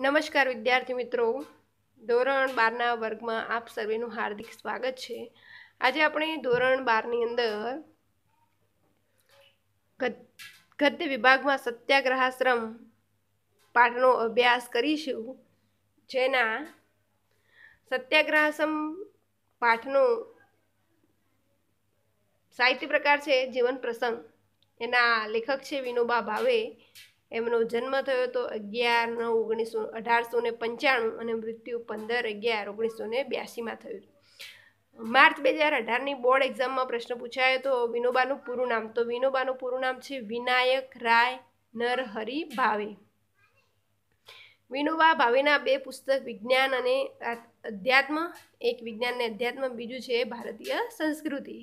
નમસ્કાર વિદ્યાર્થી મિત્રો ધોરણ બારના વર્ગમાં આપ સર્વેનું હાર્દિક સ્વાગત છે આજે આપણે ધોરણ બારની અંદર ગદ્ય વિભાગમાં સત્યાગ્રહાશ્રમ પાઠનો અભ્યાસ કરીશું જેના સત્યાગ્રહાશ્રમ પાઠનો સાહિત્ય પ્રકાર છે જીવન પ્રસંગ એના લેખક છે વિનોબા ભાવે એમનો જન્મ થયો હતો અગિયાર નવ ઓગણીસો અઢારસો ને પંચાણું અને મૃત્યુ પંદર અગિયાર ઓગણીસો ને બ્યાસીમાં થયું માર્ચ બે હજાર અઢારની બોર્ડ એક્ઝામમાં પ્રશ્ન પૂછાયો હતો વિનોબાનું પૂરું નામ તો વિનોબાનું પૂરું નામ છે વિનાયક રાય નરહરિ ભાવે વિનોબા ભાવેના બે પુસ્તક વિજ્ઞાન અને અધ્યાત્મ એક વિજ્ઞાન અને અધ્યાત્મ બીજું છે ભારતીય સંસ્કૃતિ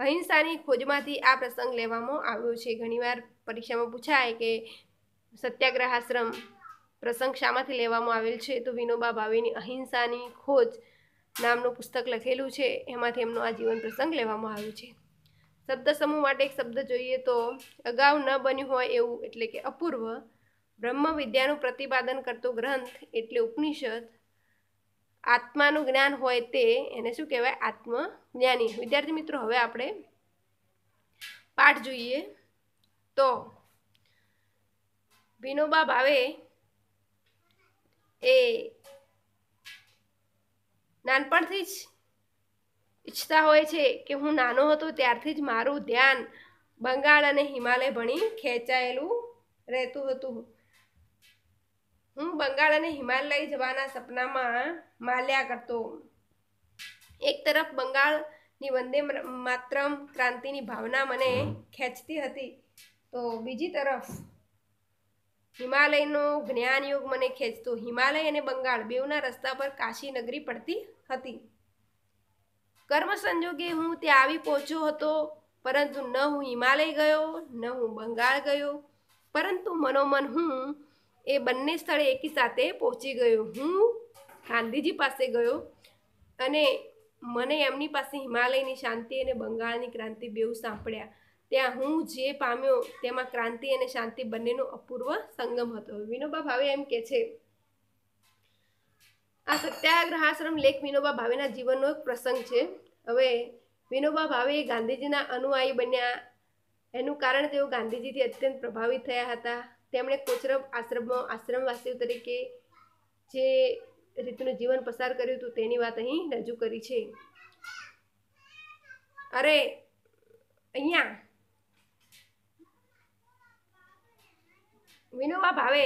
અહિંસાની ખોજમાંથી આ પ્રસંગ લેવામાં આવ્યો છે ઘણીવાર પરીક્ષામાં પૂછાય કે સત્યાગ્રહ આશ્રમ પ્રસંગ શામાંથી લેવામાં આવેલ છે તો વિનોબા ભાવેની અહિંસાની ખોજ નામનું પુસ્તક લખેલું છે એમાંથી એમનો આ જીવન પ્રસંગ લેવામાં આવ્યો છે શબ્દ સમૂહ માટે એક શબ્દ જોઈએ તો અગાઉ ન બન્યું હોય એવું એટલે કે અપૂર્વ બ્રહ્મ વિદ્યાનું પ્રતિપાદન કરતો ગ્રંથ એટલે ઉપનિષદ આત્માનું જ્ઞાન હોય તે એને શું કહેવાય આત્મ જ્ઞાની વિદ્યાર્થી મિત્રો હવે આપણે પાઠ જોઈએ તો વિનોબા ભાવે એ નાનપણથી જ ઈચ્છતા હોય છે કે હું નાનો હતો ત્યારથી જ મારું ધ્યાન બંગાળ અને હિમાલય ભણી ખેંચાયેલું રહેતું હતું હું બંગાળ અને હિમાલય જવાના સપનામાં માલ્યા કરતો એક તરફ બંગાળની વંદે માત્રમ ક્રાંતિની ભાવના મને ખેંચતી હતી તો બીજી તરફ હિમાલયનો જ્ઞાનયોગ મને ખેંચતો હિમાલય અને બંગાળ બેઉના રસ્તા પર કાશી નગરી પડતી હતી કર્મ સંજોગે હું ત્યાં આવી પહોંચ્યો હતો પરંતુ ન હું હિમાલય ગયો ન હું બંગાળ ગયો પરંતુ મનોમન હું એ બંને સ્થળે એકી સાથે પહોંચી ગયો હું ગાંધીજી પાસે ગયો અને મને એમની પાસે હિમાલયની શાંતિ અને બંગાળની ક્રાંતિ બેઉ સાંભળ્યા ત્યાં હું જે પામ્યો તેમાં ક્રાંતિ અને શાંતિ બંનેનો અપૂર્વ સંગમ હતો વિનોબા ભાવે એમ કે છે આ સત્યાગ્રહ આશ્રમ લેખ વિનોબા ભાવેના જીવનનો એક પ્રસંગ છે હવે વિનોબા ભાવે ગાંધીજીના અનુયાયી બન્યા એનું કારણ તેઓ ગાંધીજીથી અત્યંત પ્રભાવિત થયા હતા તેમણે કોચરબ આશ્રમમાં આશ્રમવાસીઓ તરીકે જે રીતનું જીવન પસાર કર્યું હતું તેની વાત અહીં રજૂ કરી છે અરે અહીંયા વિનોબા ભાવે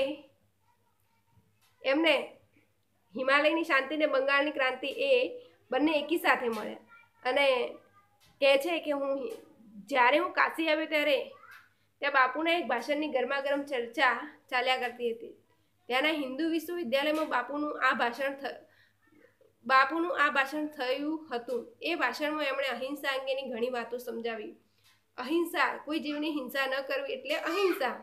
એમને હિમાલયની શાંતિ ને બંગાળની ક્રાંતિ એ બંને એકી સાથે મળ્યા અને કહે છે કે હું જ્યારે હું કાશી આવ્યો ત્યારે ત્યાં બાપુના એક ભાષણની ગરમાગરમ ચર્ચા ચાલ્યા કરતી હતી ત્યાંના હિન્દુ વિશ્વવિદ્યાલયમાં બાપુનું આ ભાષણ બાપુનું આ ભાષણ થયું હતું એ ભાષણમાં એમણે અહિંસા અંગેની ઘણી વાતો સમજાવી અહિંસા કોઈ જીવની હિંસા ન કરવી એટલે અહિંસા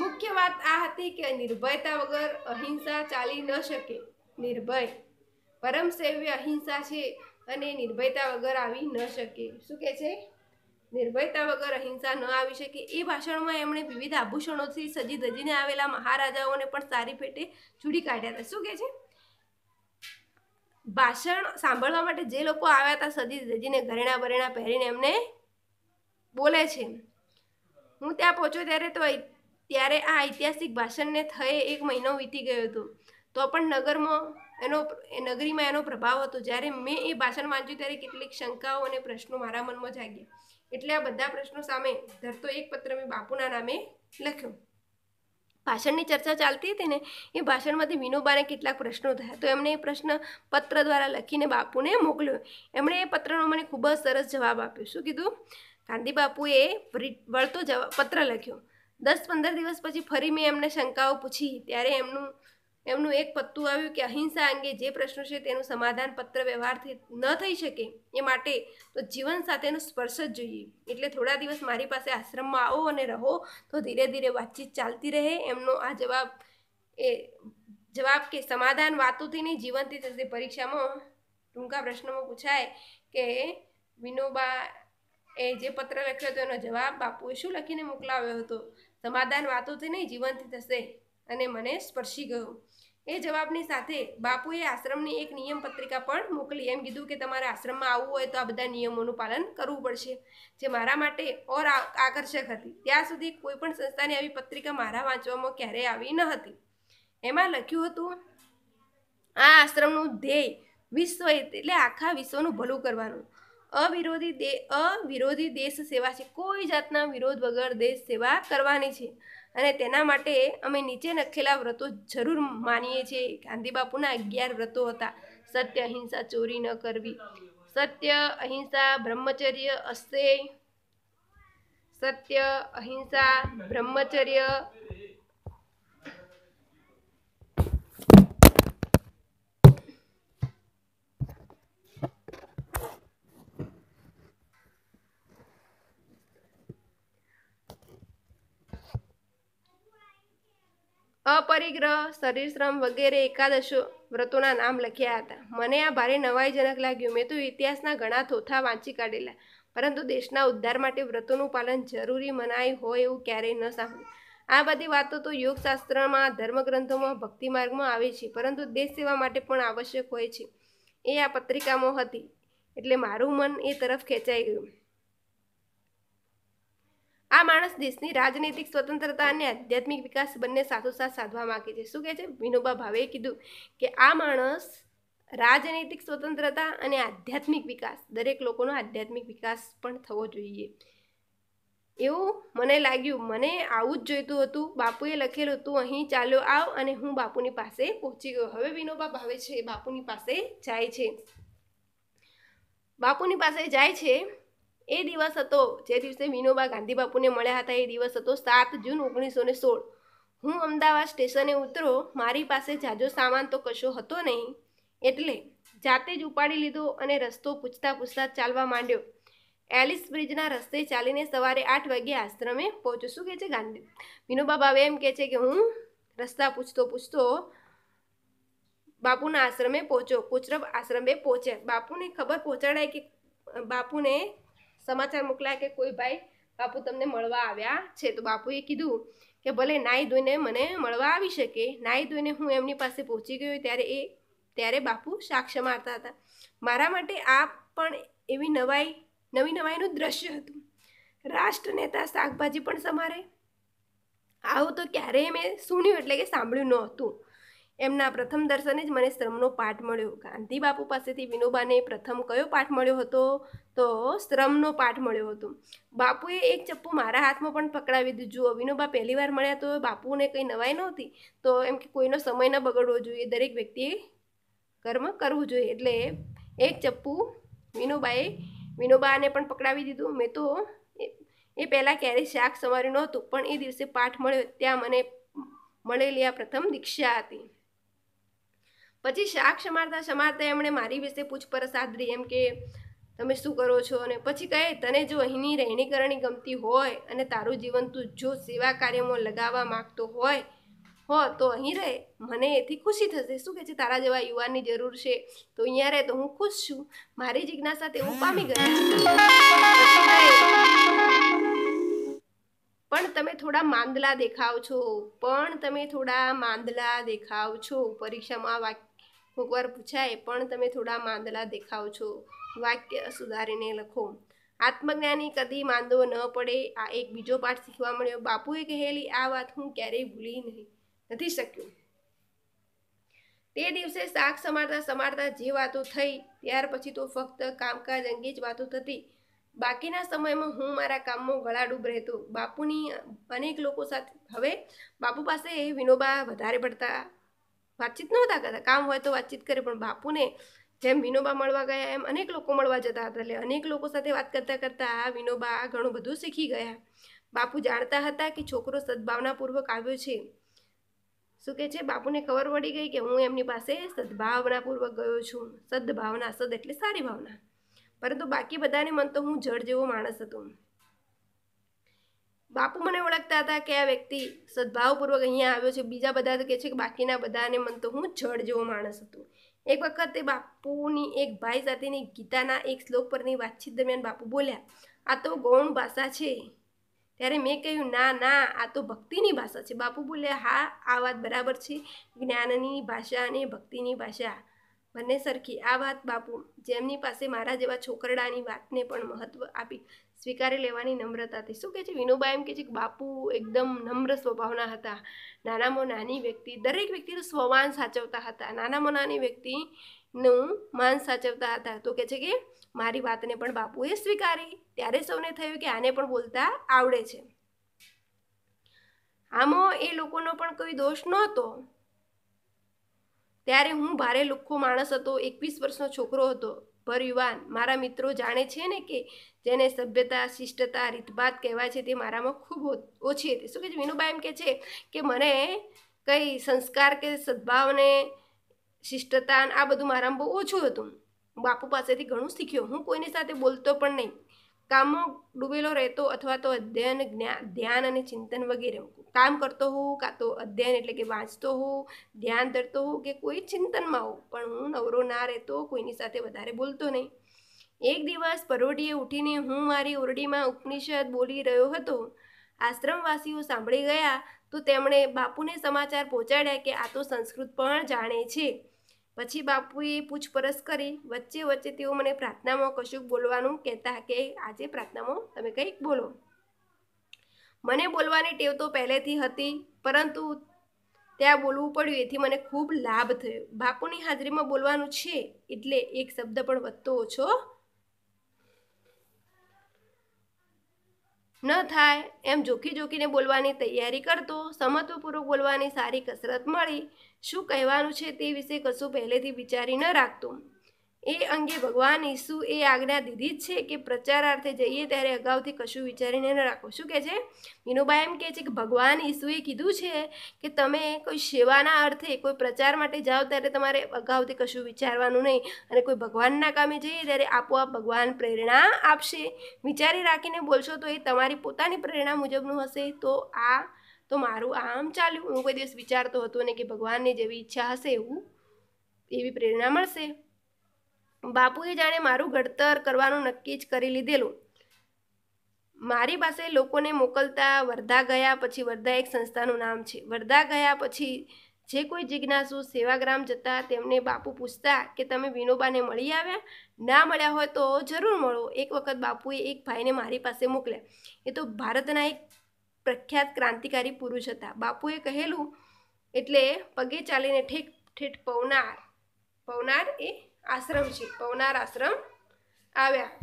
મુખ્ય વાત આ હતી કે નિર્ભયતા વગર અહિંસા ચાલી ન શકે નિર્ભય પરમ સેવ્ય અહિંસા છે અને નિર્ભયતા વગર આવી ન શકે શું કહે છે નિર્ભયતા વગર અહિંસા ન આવી શકે એ ભાષણમાં એમણે વિવિધ આભૂષણોથી સજી ધજીને આવેલા મહારાજાઓને પણ સારી પેટે ચૂડી કાઢ્યા હતા શું કે છે ભાષણ સાંભળવા માટે જે લોકો આવ્યા હતા સજી ધજીને ઘરેણા બરેણા પહેરીને એમને બોલે છે હું ત્યાં પહોંચ્યો ત્યારે તો ત્યારે આ ઐતિહાસિક ભાષણને થયે એક મહિનો વીતી ગયો હતો તો પણ નગરમાં એનો નગરીમાં એનો પ્રભાવ હતો જ્યારે મેં એ ભાષણ વાંચ્યું ત્યારે કેટલીક શંકાઓ અને પ્રશ્નો મારા મનમાં જાગ્યા એટલે આ બધા પ્રશ્નો સામે ધરતો એક પત્ર મેં બાપુના નામે લખ્યો ભાષણની ચર્ચા ચાલતી હતી ને એ ભાષણમાંથી વિનોબાને કેટલાક પ્રશ્નો થયા તો એમણે એ પ્રશ્ન પત્ર દ્વારા લખીને બાપુને મોકલ્યો એમણે એ પત્રનો મને ખૂબ જ સરસ જવાબ આપ્યો શું કીધું ગાંધી બાપુએ વળતો જવાબ પત્ર લખ્યો દસ પંદર દિવસ પછી ફરી મેં એમને શંકાઓ પૂછી ત્યારે એમનું એમનું એક પત્તું આવ્યું કે અહિંસા અંગે જે પ્રશ્નો છે તેનું સમાધાન પત્ર વ્યવહારથી ન થઈ શકે એ માટે તો જીવન સાથેનો સ્પર્શ જ જોઈએ એટલે થોડા દિવસ મારી પાસે આશ્રમમાં આવો અને રહો તો ધીરે ધીરે વાતચીત ચાલતી રહે એમનો આ જવાબ એ જવાબ કે સમાધાન વાતોથી નહીં જીવનથી થશે પરીક્ષામાં ટૂંકા પ્રશ્નોમાં પૂછાય કે વિનોબા એ જે પત્ર લખ્યો હતો એનો જવાબ બાપુએ શું લખીને મોકલાવ્યો હતો સમાધાન વાતોથી નહીં જીવનથી થશે અને મને સ્પર્શી ગયો એ જવાબની સાથે બાપુએ આશ્રમની એક નિયમ પત્રિકા પણ મોકલી એમ કીધું કે તમારે આશ્રમમાં આવવું હોય તો આ બધા નિયમોનું પાલન કરવું પડશે જે મારા માટે ઓર આકર્ષક હતી ત્યાં સુધી કોઈ પણ સંસ્થાની આવી પત્રિકા મારા વાંચવામાં ક્યારેય આવી ન હતી એમાં લખ્યું હતું આ આશ્રમનું ધ્યેય વિશ્વ એટલે આખા વિશ્વનું ભલું કરવાનું અવિરોધી દે અવિરોધી દેશ સેવા છે કોઈ જાતના વિરોધ વગર દેશ સેવા કરવાની છે અને તેના માટે અમે નીચે લખેલા વ્રતો જરૂર માનીએ છીએ ગાંધી બાપુના અગિયાર વ્રતો હતા સત્ય અહિંસા ચોરી ન કરવી સત્ય અહિંસા બ્રહ્મચર્ય અસ્તેય સત્ય અહિંસા બ્રહ્મચર્ય અપરિગ્રહ શરીરશ્રમ વગેરે એકાદશો વ્રતોના નામ લખ્યા હતા મને આ ભારે નવાઈજનક લાગ્યું મેં તો ઇતિહાસના ઘણા થોથા વાંચી કાઢેલા પરંતુ દેશના ઉદ્ધાર માટે વ્રતોનું પાલન જરૂરી મનાય હોય એવું ક્યારેય ન સાંભળ્યું આ બધી વાતો તો યોગશાસ્ત્રમાં ધર્મગ્રંથોમાં ભક્તિ માર્ગમાં આવે છે પરંતુ દેશ સેવા માટે પણ આવશ્યક હોય છે એ આ પત્રિકામાં હતી એટલે મારું મન એ તરફ ખેંચાઈ ગયું આ માણસ દેશની રાજનૈતિક સ્વતંત્રતા અને આધ્યાત્મિક વિકાસ બંને સાથોસાથ સાધવા માગે છે શું કહે છે વિનોબા ભાવેએ કીધું કે આ માણસ રાજનૈતિક સ્વતંત્રતા અને આધ્યાત્મિક વિકાસ દરેક લોકોનો આધ્યાત્મિક વિકાસ પણ થવો જોઈએ એવું મને લાગ્યું મને આવું જ જોઈતું હતું બાપુએ લખેલું તું અહીં ચાલ્યો આવ અને હું બાપુની પાસે પહોંચી ગયો હવે વિનોબા ભાવે છે બાપુની પાસે જાય છે બાપુની પાસે જાય છે એ દિવસ હતો જે દિવસે વિનોબા ગાંધી બાપુને મળ્યા હતા એ દિવસ હતો સાત જૂન ઓગણીસો ને સોળ હું અમદાવાદ સ્ટેશને ઉતરો મારી પાસે જાજો સામાન તો કશો હતો નહીં એટલે જાતે જ ઉપાડી લીધો અને રસ્તો પૂછતા પૂછતા ચાલવા માંડ્યો એલિસ બ્રિજના રસ્તે ચાલીને સવારે આઠ વાગે આશ્રમે પહોંચું શું કહે છે ગાંધી વિનોબા બાબા એમ કહે છે કે હું રસ્તા પૂછતો પૂછતો બાપુના આશ્રમે પહોંચ્યો કોચરબ આશ્રમે પહોંચ્યા બાપુને ખબર પહોંચાડાય કે બાપુને સમાચાર મોકલાયા કે કોઈ ભાઈ બાપુ તમને મળવા આવ્યા છે તો બાપુએ કીધું કે ભલે નાહી ધોઈને મને મળવા આવી શકે નાહી ધોઈને હું એમની પાસે પહોંચી ગયો ત્યારે એ ત્યારે બાપુ સાક્ષ મારતા હતા મારા માટે આ પણ એવી નવાઈ નવી નવાઈનું દ્રશ્ય હતું રાષ્ટ્ર નેતા શાકભાજી પણ સમારે આવું તો ક્યારેય મેં સુન્યું એટલે કે સાંભળ્યું નહોતું એમના પ્રથમ દર્શને જ મને શ્રમનો પાઠ મળ્યો ગાંધી બાપુ પાસેથી વિનોબાને પ્રથમ કયો પાઠ મળ્યો હતો તો શ્રમનો પાઠ મળ્યો હતો બાપુએ એક ચપ્પુ મારા હાથમાં પણ પકડાવી દીધું જુઓ વિનોબા વાર મળ્યા તો બાપુને કંઈ નવાઈ નહોતી તો એમ કે કોઈનો સમય ન બગડવો જોઈએ દરેક વ્યક્તિએ કર્મ કરવું જોઈએ એટલે એક ચપ્પુ વિનોબાએ વિનોબાને પણ પકડાવી દીધું મેં તો એ પહેલાં ક્યારેય શાક સમાર્યું નહોતું પણ એ દિવસે પાઠ મળ્યો ત્યાં મને મળેલી આ પ્રથમ દીક્ષા હતી પછી શાક સમારતા સમારતા એમણે મારી વિશે પૂછપરછ આદરી એમ કે તમે શું કરો છો અને પછી કહે તને જો અહીંની રહેણી કરણી ગમતી હોય અને તારું જીવન તું જો સેવા કાર્યમાં લગાવવા માગતો હોય હો તો અહીં રહે મને એથી ખુશી થશે શું કહે છે તારા જેવા યુવાનની જરૂર છે તો અહીંયા રહે તો હું ખુશ છું મારી જિજ્ઞાસા તે પામી ગઈ પણ તમે થોડા માંદલા દેખાવ છો પણ તમે થોડા માંદલા દેખાવ છો પરીક્ષામાં વાક્ય કોઈકવાર પૂછાય પણ તમે થોડા માંદલા દેખાવ છો વાક્ય સુધારીને લખો આત્મજ્ઞાની કદી માંદો ન પડે આ એક બીજો પાઠ શીખવા મળ્યો બાપુએ કહેલી આ વાત હું ક્યારેય ભૂલી નહીં નથી શક્યું તે દિવસે શાક સમારતા સમારતા જે વાતો થઈ ત્યાર પછી તો ફક્ત કામકાજ અંગે જ વાતો થતી બાકીના સમયમાં હું મારા કામમાં ગળાડૂબ રહેતો બાપુની અનેક લોકો સાથે હવે બાપુ પાસે વિનોબા વધારે પડતા વાતચીત નહોતા કરતા કામ હોય તો વાતચીત કરે પણ બાપુને જેમ વિનોબા મળવા ગયા એમ અનેક લોકો મળવા જતા હતા એટલે અનેક લોકો સાથે વાત કરતાં કરતાં આ વિનોબા ઘણું બધું શીખી ગયા બાપુ જાણતા હતા કે છોકરો સદભાવનાપૂર્વક આવ્યો છે શું કે છે બાપુને ખબર પડી ગઈ કે હું એમની પાસે સદભાવનાપૂર્વક ગયો છું સદભાવના સદ એટલે સારી ભાવના પરંતુ બાકી બધાને મન તો હું જડ જેવો માણસ હતો બાપુ મને ઓળખતા હતા કે આ વ્યક્તિ સદભાવપૂર્વક અહીંયા આવ્યો છે બીજા બધા તો કહે છે કે બાકીના બધાને મન તો હું જડ જેવો માણસ હતો એક વખત તે બાપુની એક ભાઈ સાથેની ગીતાના એક શ્લોક પરની વાતચીત દરમિયાન બાપુ બોલ્યા આ તો ગૌણ ભાષા છે ત્યારે મેં કહ્યું ના ના આ તો ભક્તિની ભાષા છે બાપુ બોલ્યા હા આ વાત બરાબર છે જ્ઞાનની ભાષા અને ભક્તિની ભાષા બંને સરખી આ વાત બાપુ જેમની પાસે મારા જેવા છોકરડાની વાતને પણ મહત્ત્વ આપી સ્વીકારી લેવાની નમ્રતાથી શું કહે છે વિનોબા એમ કહે છે કે બાપુ એકદમ નમ્ર સ્વભાવના હતા નાનામાં નાની વ્યક્તિ દરેક વ્યક્તિનું સ્વમાન સાચવતા હતા નાનામાં નાની વ્યક્તિનું માન સાચવતા હતા તો કહે છે કે મારી વાતને પણ બાપુએ સ્વીકારી ત્યારે સૌને થયું કે આને પણ બોલતા આવડે છે આમાં એ લોકોનો પણ કોઈ દોષ નહોતો ત્યારે હું ભારે લુખ્ખો માણસ હતો એકવીસ વર્ષનો છોકરો હતો યુવાન મારા મિત્રો જાણે છે ને કે જેને સભ્યતા શિષ્ટતા રીતભાત કહેવાય છે તે મારામાં ખૂબ ઓછી હતી શું કે છે વિનુબા એમ કહે છે કે મને કંઈ સંસ્કાર કે સદભાવને શિષ્ટતા આ બધું મારામાં બહુ ઓછું હતું બાપુ પાસેથી ઘણું શીખ્યો હું કોઈની સાથે બોલતો પણ નહીં કામમાં ડૂબેલો રહેતો અથવા તો અધ્યયન જ્ઞાન ધ્યાન અને ચિંતન વગેરે કામ કરતો હોઉં કાં તો અધ્યયન એટલે કે વાંચતો હોઉં ધ્યાન ધરતો હોઉં કે કોઈ ચિંતનમાં હોઉં પણ હું નવરો ના રહેતો કોઈની સાથે વધારે બોલતો નહીં એક દિવસ પરોઢીએ ઉઠીને હું મારી ઓરડીમાં ઉપનિષદ બોલી રહ્યો હતો આશ્રમવાસીઓ સાંભળી ગયા તો તેમણે બાપુને સમાચાર પહોંચાડ્યા કે આ તો સંસ્કૃત પણ જાણે છે પછી બાપુએ પૂછપરછ કરી વચ્ચે વચ્ચે તેઓ મને પ્રાર્થનામાં કશુંક બોલવાનું કહેતા કે આજે પ્રાર્થનામાં તમે કંઈક બોલો મને બોલવાની ટેવ તો પહેલેથી હતી પરંતુ ત્યાં બોલવું પડ્યું એથી મને ખૂબ લાભ થયો બાપુની હાજરીમાં બોલવાનું છે એટલે એક શબ્દ પણ વધતો ઓછો ન થાય એમ જોખી જોખીને બોલવાની તૈયારી કરતો સમત્વપૂર્વક બોલવાની સારી કસરત મળી શું કહેવાનું છે તે વિશે કશું પહેલેથી વિચારી ન રાખતું એ અંગે ભગવાન ઈસુ એ આજ્ઞા દીધી જ છે કે પ્રચારાર્થે જઈએ ત્યારે અગાઉથી કશું વિચારીને ન રાખો શું કહે છે વિનોબા એમ કહે છે કે ભગવાન ઈસુએ કીધું છે કે તમે કોઈ સેવાના અર્થે કોઈ પ્રચાર માટે જાઓ ત્યારે તમારે અગાઉથી કશું વિચારવાનું નહીં અને કોઈ ભગવાનના કામે જઈએ ત્યારે આપોઆપ ભગવાન પ્રેરણા આપશે વિચારી રાખીને બોલશો તો એ તમારી પોતાની પ્રેરણા મુજબનું હશે તો આ તો મારું આમ ચાલ્યું હું કોઈ દિવસ વિચારતો હતો ને કે ભગવાનની જેવી ઈચ્છા હશે એવું એવી પ્રેરણા મળશે બાપુએ જાણે મારું ઘડતર કરવાનું નક્કી જ કરી લીધેલું મારી પાસે લોકોને મોકલતા વર્ધા ગયા પછી વર્ધા એક સંસ્થાનું નામ છે વર્ધા ગયા પછી જે કોઈ જિજ્ઞાસુ સેવાગ્રામ જતા તેમને બાપુ પૂછતા કે તમે વિનોબાને મળી આવ્યા ના મળ્યા હોય તો જરૂર મળો એક વખત બાપુએ એક ભાઈને મારી પાસે મોકલ્યા એ તો ભારતના એક પ્રખ્યાત ક્રાંતિકારી પુરુષ હતા બાપુએ કહેલું એટલે પગે ચાલીને ઠેઠ ઠેઠ પવનાર પવનાર એ આશ્રમ છે પવનાર આશ્રમ આવ્યા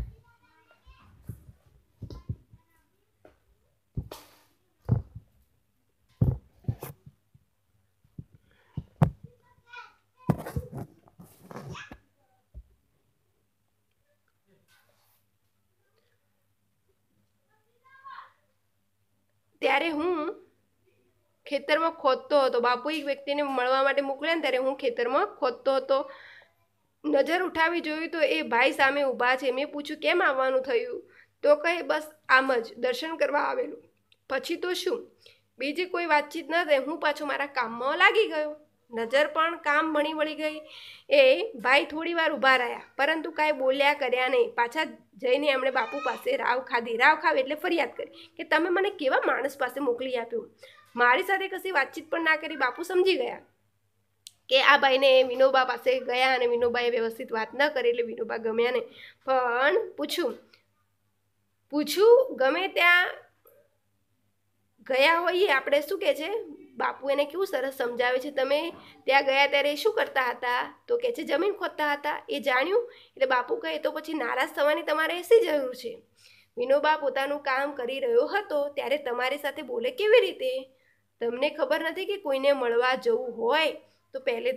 ત્યારે હું ખેતરમાં ખોદતો હતો બાપુ એક વ્યક્તિને મળવા માટે મોકલ્યા ને ત્યારે હું ખેતરમાં ખોદતો હતો નજર ઉઠાવી જોયું તો એ ભાઈ સામે ઊભા છે મેં પૂછ્યું કેમ આવવાનું થયું તો કહે બસ આમ જ દર્શન કરવા આવેલું પછી તો શું બીજી કોઈ વાતચીત ન થઈ હું પાછું મારા કામમાં લાગી ગયો નજર પણ કામ ભણી વળી ગઈ એ ભાઈ થોડી વાર ઊભા રહ્યા પરંતુ કાંઈ બોલ્યા કર્યા નહીં પાછા જઈને એમણે બાપુ પાસે રાવ ખાધી રાવ ખાવી એટલે ફરિયાદ કરી કે તમે મને કેવા માણસ પાસે મોકલી આપ્યું મારી સાથે કશી વાતચીત પણ ના કરી બાપુ સમજી ગયા કે આ ભાઈને વિનોબા પાસે ગયા અને વિનોબાએ વ્યવસ્થિત વાત ન કરી એટલે વિનોબા ગમ્યા ને પણ પૂછું પૂછું ગમે ત્યાં ગયા હોઈએ આપણે શું કહે છે બાપુ એને કેવું સરસ સમજાવે છે તમે ત્યાં ગયા ત્યારે શું કરતા હતા તો કહે છે જમીન ખોદતા હતા એ જાણ્યું એટલે બાપુ કહે તો પછી નારાજ થવાની તમારે શી જરૂર છે વિનોબા પોતાનું કામ કરી રહ્યો હતો ત્યારે તમારી સાથે બોલે કેવી રીતે તમને ખબર નથી કે કોઈને મળવા જવું હોય તો પહેલે